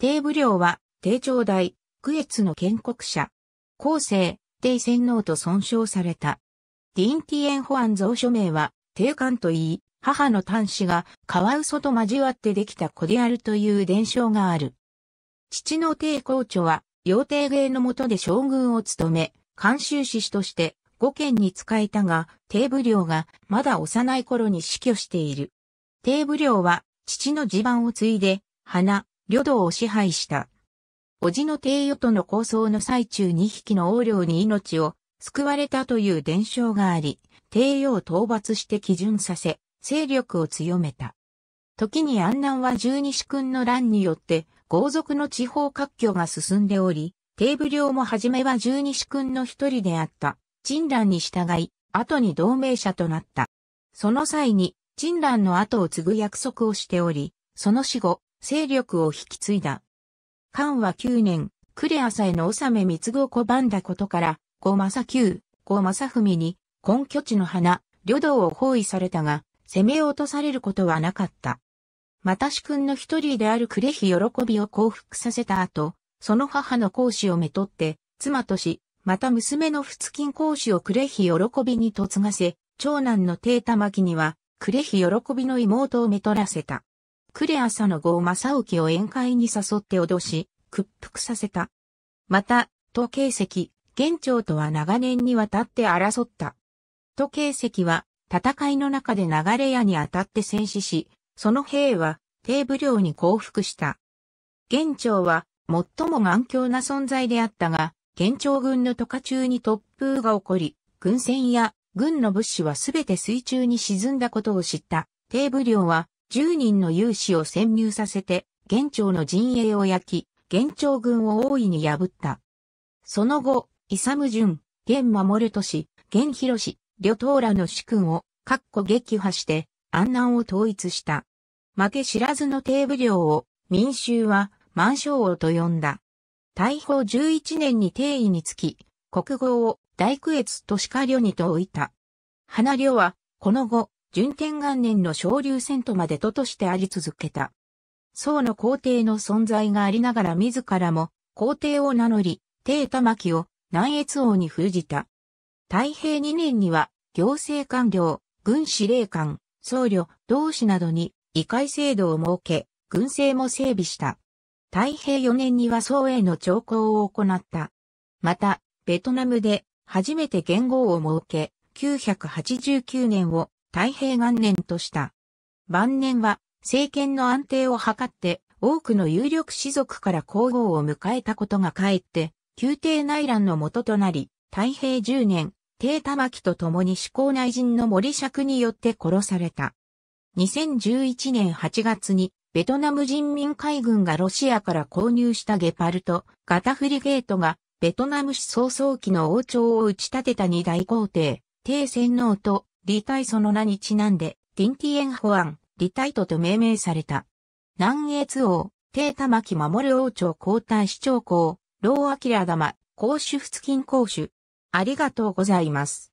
帝武領は、帝朝大、区越の建国者。後世、帝仙王と尊称された。ディンティエンホアン蔵書名は、帝官といい、母の端子がカワウソと交わってできた子であるという伝承がある。父の帝公著は、妖帝芸の下で将軍を務め、監修士師として五県に仕えたが、帝武領がまだ幼い頃に死去している。帝武領は、父の地盤を継いで、花、領土を支配した。叔父の帝与との抗争の最中2匹の王領に命を救われたという伝承があり、帝与を討伐して基準させ、勢力を強めた。時に安南は十二子君の乱によって、豪族の地方割拠が進んでおり、帝武領も初めは十二子君の一人であった、陳蘭に従い、後に同盟者となった。その際に、陳蘭の後を継ぐ約束をしており、その死後、勢力を引き継いだ。漢は9年、クレアサへの納め三子を拒んだことから、五正九、五正文に、根拠地の花、旅道を包囲されたが、攻め落とされることはなかった。また主君の一人であるクレヒ喜びを降伏させた後、その母の公子をめとって、妻とし、また娘の仏金公子をクレヒ喜びに嫁がせ、長男の帝玉木には、クレヒ喜びの妹をめとらせた。クレア佐の郷正興を宴会に誘って脅し、屈服させた。また、時計石、現朝とは長年にわたって争った。時計石は、戦いの中で流れ屋に当たって戦死し、その兵は、低武領に降伏した。現朝は、最も頑強な存在であったが、元朝軍の渡河中に突風が起こり、軍船や軍の物資はすべて水中に沈んだことを知った。低武領は10人の勇士を潜入させて、元朝の陣営を焼き、元朝軍を大いに破った。その後、イサム順、元守都市、元広氏、旅党らの主君を、各個撃破して、安南を統一した。負け知らずの帝武領を、民衆は、満将王と呼んだ。大宝11年に帝位につき、国号を大区越都市下領にと置いた。花領は、この後、順天元年の昇流戦とまでととしてあり続けた。宋の皇帝の存在がありながら自らも皇帝を名乗り、帝玉木を南越王に封じた。太平2年には行政官僚、軍司令官、僧侶、同士などに異界制度を設け、軍政も整備した。太平4年には宋への朝貢を行った。また、ベトナムで初めて元号を設け、989年を太平元年とした。晩年は政権の安定を図って多くの有力士族から皇后を迎えたことがかえって、宮廷内乱の元となり、太平10年、帝玉木と共に志向内人の森尺によって殺された。2011年8月に、ベトナム人民海軍がロシアから購入したゲパルト、ガタフリゲートが、ベトナム史早々期の王朝を打ち立てた二大皇帝、帝仙皇と李イその名にちなんで、ティンティエンホアン、李イトと命名された。南越王、帝玉木守王朝皇太子長公、老明玉、公主付金公主。ありがとうございます。